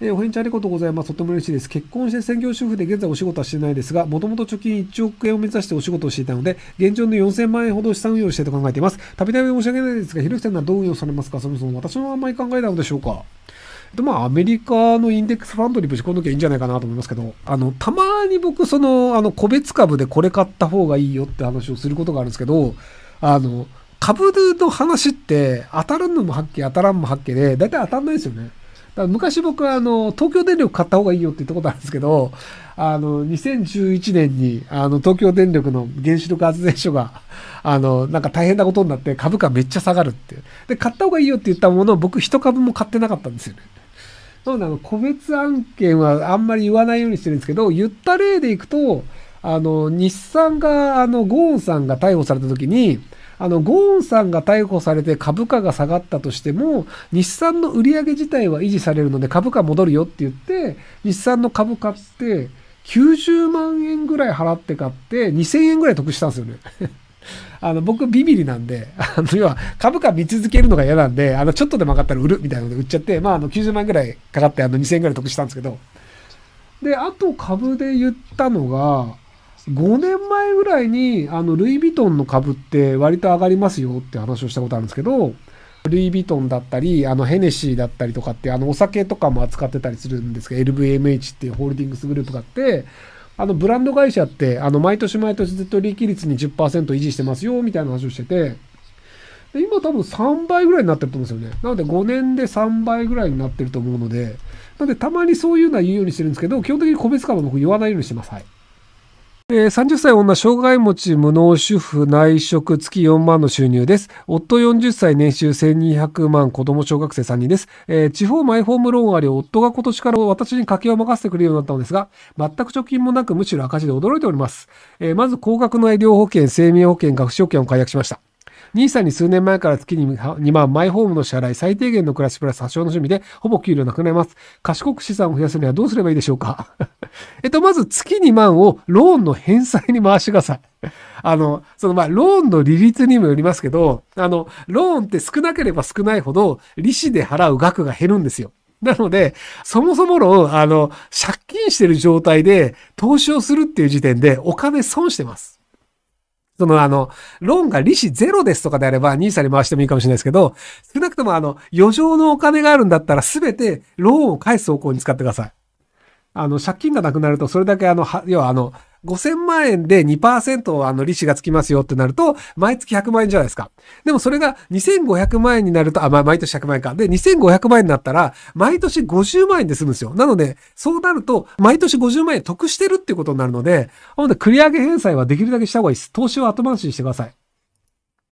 えー、お返事ありがとうございます。とても嬉しいです。結婚して専業主婦で現在お仕事はしてないですが、もともと貯金1億円を目指してお仕事をしていたので、現状の4000万円ほど資産運用してと考えています。たびたび申し訳ないですが、ひろきさんはどう運用されますかそもそも私のあんまり考えなのでしょうかでまあ、アメリカのインデックスファンドにぶち込んどきゃいいんじゃないかなと思いますけど、あの、たまに僕、その、あの、個別株でこれ買った方がいいよって話をすることがあるんですけど、あの、株の話って当たるのもはっけ、当たらんもはっけで、だいたい当たんないですよね。だ昔僕はあの、東京電力買った方がいいよって言ったことあるんですけど、あの、2011年に、あの、東京電力の原子力発電所が、あの、なんか大変なことになって株価めっちゃ下がるってで、買った方がいいよって言ったものを僕一株も買ってなかったんですよね。なので、あの、個別案件はあんまり言わないようにしてるんですけど、言った例でいくと、あの、日産が、あの、ゴーンさんが逮捕された時に、あの、ゴーンさんが逮捕されて株価が下がったとしても、日産の売り上げ自体は維持されるので株価戻るよって言って、日産の株買って、90万円ぐらい払って買って、2000円ぐらい得したんですよね。あの、僕、ビビリなんで、あの、要は、株価見続けるのが嫌なんで、あの、ちょっとでも上がったら売るみたいなので売っちゃって、まあ、あの、90万円ぐらいかかって、あの、2000円ぐらい得したんですけど、で、あと株で言ったのが、5年前ぐらいに、あの、ルイ・ヴィトンの株って割と上がりますよって話をしたことあるんですけど、ルイ・ヴィトンだったり、あの、ヘネシーだったりとかって、あの、お酒とかも扱ってたりするんですけど、LVMH っていうホールディングスグループがあって、あの、ブランド会社って、あの、毎年毎年ずっと利益率に10%維持してますよ、みたいな話をしてて、で今多分3倍ぐらいになってると思うんですよね。なので5年で3倍ぐらいになってると思うので、なのでたまにそういうのは言うようにしてるんですけど、基本的に個別株は僕言わないようにしてます。はい。えー、30歳女、障害持ち、無能主婦、内職、月4万の収入です。夫40歳、年収1200万、子供小学生3人です。えー、地方マイホームローンあり、夫が今年から私に家計を任せてくれるようになったのですが、全く貯金もなく、むしろ赤字で驚いております。えー、まず、高額の医療保険、生命保険、学習保険を解約しました。兄さんに数年前から月に2万マイホームの支払い、最低限の暮らしプラス多少の趣味で、ほぼ給料なくなります。賢く資産を増やすにはどうすればいいでしょうかえっと、まず月2万をローンの返済に回してください。あの、そのまあ、ローンの利率にもよりますけど、あの、ローンって少なければ少ないほど、利子で払う額が減るんですよ。なので、そもそもの、あの、借金してる状態で投資をするっていう時点でお金損してます。そのあの、ローンが利子ゼロですとかであれば、ニーサに回してもいいかもしれないですけど、少なくともあの、余剰のお金があるんだったら、すべてローンを返す方向に使ってください。あの、借金がなくなると、それだけあの、は要はあの、5000万円で2%あの利子がつきますよってなると、毎月100万円じゃないですか。でもそれが2500万円になると、あ、まあ、毎年100万円か。で、2500万円になったら、毎年50万円で済むんですよ。なので、そうなると、毎年50万円得してるっていうことになるので、ほんで、繰り上げ返済はできるだけした方がいいです。投資を後回しにしてください。